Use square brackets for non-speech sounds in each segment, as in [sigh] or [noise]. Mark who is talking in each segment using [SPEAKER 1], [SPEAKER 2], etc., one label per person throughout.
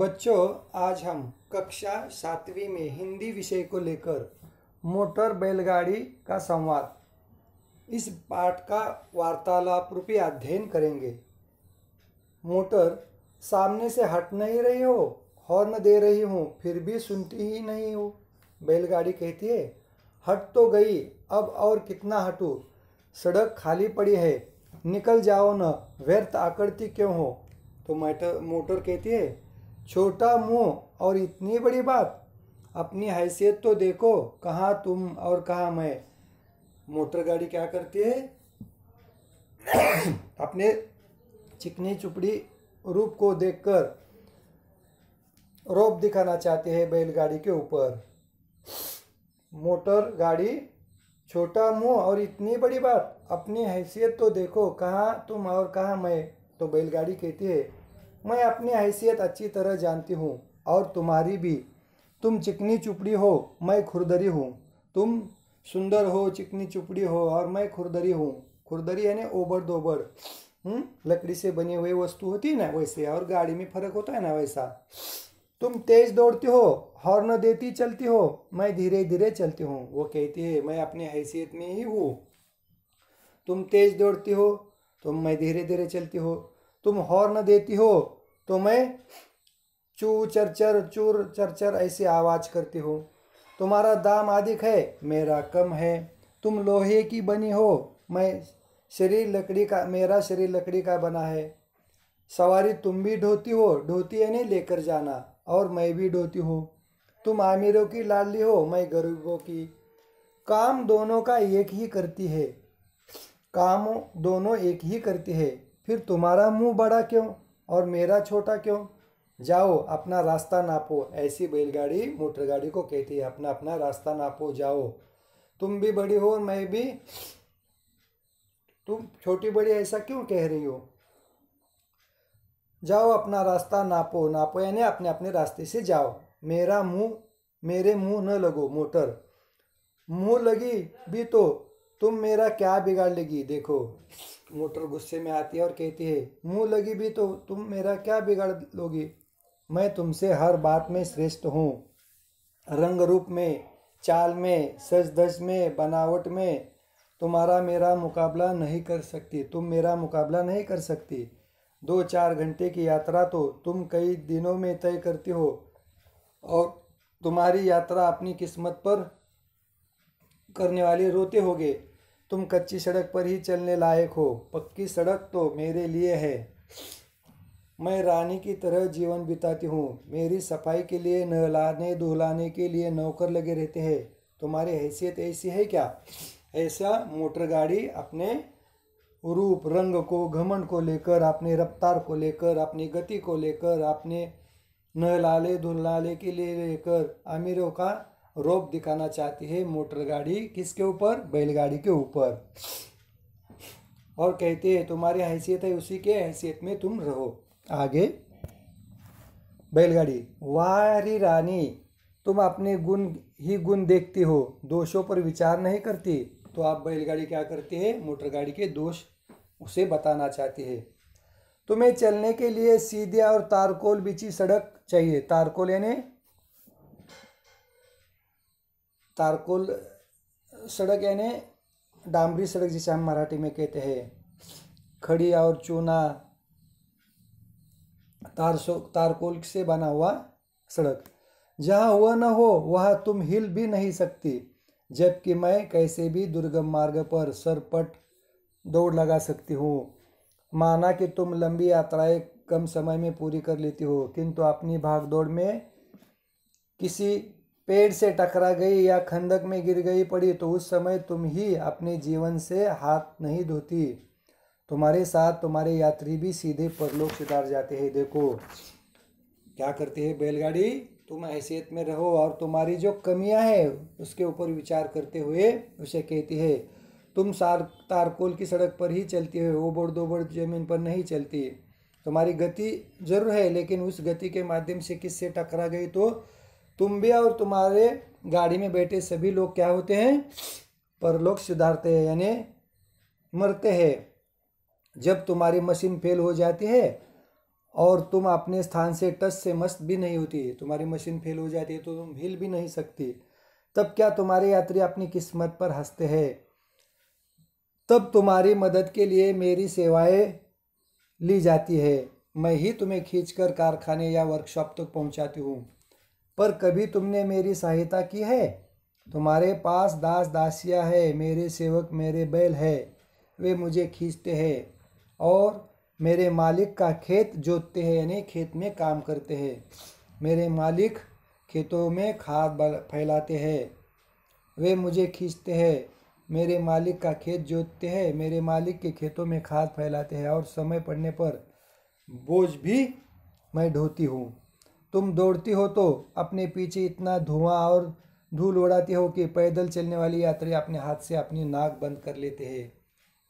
[SPEAKER 1] बच्चों आज हम कक्षा सातवीं में हिंदी विषय को लेकर मोटर बैलगाड़ी का संवाद इस पाठ का वार्तालाप रूपी अध्ययन करेंगे मोटर सामने से हट नहीं रही हो हॉर्न दे रही हूँ फिर भी सुनती ही नहीं हो बैलगाड़ी कहती है हट तो गई अब और कितना हटूँ सड़क खाली पड़ी है निकल जाओ न व्यर्थ आकड़ती क्यों हो तो मोटर मोटर कहती है छोटा मुंह और इतनी बड़ी बात अपनी हैसियत तो देखो कहाँ तुम और कहाँ मैं मोटर गाड़ी क्या करती है [coughs] अपने चिकनी चुपड़ी रूप को देखकर रोप दिखाना चाहते हैं बैलगाड़ी के ऊपर मोटर गाड़ी छोटा मुंह और इतनी बड़ी बात अपनी हैसियत तो देखो कहाँ तुम और कहाँ मैं तो बैलगाड़ी कहती है मैं अपनी हैसियत अच्छी तरह जानती हूँ और तुम्हारी भी तुम चिकनी चुपड़ी हो मैं खुरदरी हूँ तुम सुंदर हो चिकनी चुपड़ी हो और मैं खुरदरी हूँ खुरदरी यानी ओबर दोबड़ हम्म, लकड़ी से बनी हुई वस्तु होती है ना वैसे और गाड़ी में फर्क होता है ना वैसा तुम तेज दौड़ती हो हॉर्न देती चलती हो मैं धीरे धीरे चलती हूँ वो कहती है मैं अपनी हैसियत में ही हूँ तुम तेज दौड़ती हो तुम तो मैं धीरे धीरे चलती हो तुम हॉर्न देती हो तो मैं चू चर चर चूर चरचर ऐसी आवाज़ करती हो तुम्हारा दाम अधिक है मेरा कम है तुम लोहे की बनी हो मैं शरीर लकड़ी का मेरा शरीर लकड़ी का बना है सवारी तुम भी ढोती हो ढोती है नहीं लेकर जाना और मैं भी ढोती हो तुम आमिरों की लाडली हो मैं गरीबों की काम दोनों का एक ही करती है काम दोनों एक ही करती है फिर तुम्हारा मुंह बड़ा क्यों और मेरा छोटा क्यों जाओ अपना रास्ता नापो ऐसी बैलगाड़ी मोटर गाड़ी को कहती है अपना अपना रास्ता नापो जाओ तुम भी बड़ी हो और मैं भी तुम छोटी बड़ी ऐसा क्यों कह रही हो जाओ अपना रास्ता नापो नापो यानी अपने अपने रास्ते से जाओ मेरा मुंह मेरे मुंह न लगो मोटर मुंह लगी भी तो तुम मेरा क्या बिगाड़ लेगी देखो मोटर गुस्से में आती है और कहती है मुंह लगी भी तो तुम मेरा क्या बिगाड़ लोगी मैं तुमसे हर बात में श्रेष्ठ हूँ रंग रूप में चाल में सज धज में बनावट में तुम्हारा मेरा मुकाबला नहीं कर सकती तुम मेरा मुकाबला नहीं कर सकती दो चार घंटे की यात्रा तो तुम कई दिनों में तय करती हो और तुम्हारी यात्रा अपनी किस्मत पर करने वाले रोते होगे तुम कच्ची सड़क पर ही चलने लायक हो पक्की सड़क तो मेरे लिए है मैं रानी की तरह जीवन बिताती हूँ मेरी सफाई के लिए नहलाने धुलाने के लिए नौकर लगे रहते हैं तुम्हारी हैसियत ऐसी है क्या ऐसा मोटर गाड़ी अपने रूप रंग को घमंड को लेकर अपने रफ्तार को लेकर अपनी गति को लेकर अपने नहलाले धुलाले के लिए लेकर अमीरों का रोप दिखाना चाहती है मोटर गाड़ी किसके ऊपर बैलगाड़ी के ऊपर और कहती है तुम्हारी हैसियत है उसी के हैसियत में तुम रहो आगे बैलगाड़ी वारी रानी तुम अपने गुण ही गुण देखती हो दोषों पर विचार नहीं करती तो आप बैलगाड़ी क्या करती है मोटर गाड़ी के दोष उसे बताना चाहती है तुम्हें चलने के लिए सीधे और तारकोल बिछी सड़क चाहिए तारकोल यानी तारकोल सड़क यानी डामरी सड़क जिसे हम मराठी में कहते हैं खड़ी और चूना तारसो तारकोल से बना हुआ सड़क जहाँ हुआ न हो वहाँ तुम हिल भी नहीं सकती जबकि मैं कैसे भी दुर्गम मार्ग पर सरपट दौड़ लगा सकती हूँ माना कि तुम लंबी यात्राएं कम समय में पूरी कर लेती हो किंतु अपनी भाग दौड़ में किसी पेड़ से टकरा गई या खंदक में गिर गई पड़ी तो उस समय तुम ही अपने जीवन से हाथ नहीं धोती तुम्हारे साथ तुम्हारे यात्री भी सीधे परलोक सुधार जाते हैं देखो क्या करते हैं बैलगाड़ी तुम हैसियत में रहो और तुम्हारी जो कमियां हैं उसके ऊपर विचार करते हुए उसे कहती है तुम सार तारकोल की सड़क पर ही चलती है ओबड़ दोबड़ जमीन पर नहीं चलती तुम्हारी गति जरूर है लेकिन उस गति के माध्यम से किससे टकरा गई तो तुम भी और तुम्हारे गाड़ी में बैठे सभी लोग क्या होते हैं परलोक सुधारते हैं यानी मरते हैं जब तुम्हारी मशीन फेल हो जाती है और तुम अपने स्थान से टच से मस्त भी नहीं होती तुम्हारी मशीन फेल हो जाती है तो तुम हिल भी नहीं सकती तब क्या तुम्हारे यात्री अपनी किस्मत पर हंसते हैं तब तुम्हारी मदद के लिए मेरी सेवाएं ली जाती है मैं ही तुम्हें खींचकर कारखाने या वर्कशॉप तक तो पहुंचाती हूँ पर कभी तुमने मेरी सहायता की है तुम्हारे पास दास दासियां है मेरे सेवक मेरे बैल है वे मुझे खींचते हैं और मेरे मालिक का खेत जोतते हैं यानी खेत में काम करते हैं मेरे मालिक खेतों में खाद फैलाते हैं वे मुझे खींचते हैं मेरे मालिक का खेत जोतते हैं मेरे मालिक के खेतों में खाद फैलाते हैं और समय पड़ने पर बोझ भी मैं ढोती हूँ तुम दौड़ती हो तो अपने पीछे इतना धुआं और धूल उड़ाती हो कि पैदल चलने वाली यात्री अपने हाथ से अपनी नाक बंद कर लेते हैं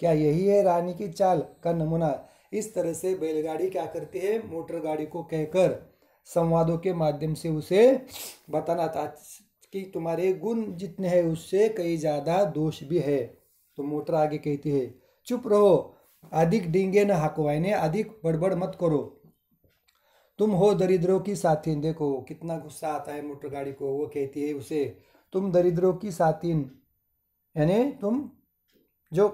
[SPEAKER 1] क्या यही है रानी की चाल का नमूना इस तरह से बैलगाड़ी क्या करती है मोटर गाड़ी को कहकर संवादों के माध्यम से उसे बताना था कि तुम्हारे गुण जितने हैं उससे कई ज़्यादा दोष भी है तो मोटर आगे कहती है चुप रहो अधिक डींगे न हकवाइने अधिक बड़बड़ मत करो तुम हो दरिद्रों की साथीन देखो कितना गुस्सा आता है मोटर गाड़ी को वो कहती है उसे तुम दरिद्रों की साथीन यानी तुम जो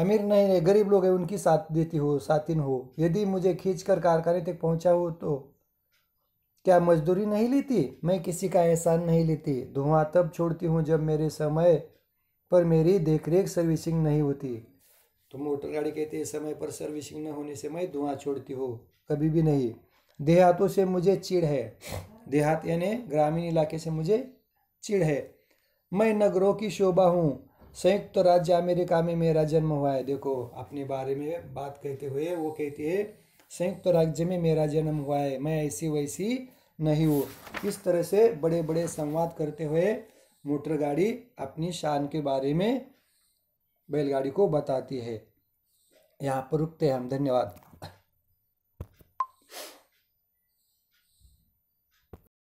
[SPEAKER 1] अमीर नहीं है गरीब लोग हैं उनकी साथ देती हो साथीन हो यदि मुझे खींच कर कारखाने तक पहुँचा हो तो क्या मजदूरी नहीं लेती मैं किसी का एहसान नहीं लेती धुआं तब छोड़ती हूँ जब मेरे समय पर मेरी देखरेख सर्विसिंग नहीं होती तो मोटर गाड़ी कहते हैं समय पर सर्विसिंग न होने से मैं धुआं छोड़ती हूँ कभी भी नहीं देहातों से मुझे चिड़ है देहात यानी ग्रामीण इलाके से मुझे चिड़ है मैं नगरों की शोभा हूँ संयुक्त तो राज्य अमेरिका में मेरा जन्म हुआ है देखो अपने बारे में बात कहते हुए वो कहती है संयुक्त तो राज्य में मेरा जन्म हुआ है मैं ऐसी वैसी नहीं हूँ इस तरह से बड़े बड़े संवाद करते हुए मोटर गाड़ी अपनी शान के बारे में बैलगाड़ी को बताती है यहाँ पर रुकते हैं हम धन्यवाद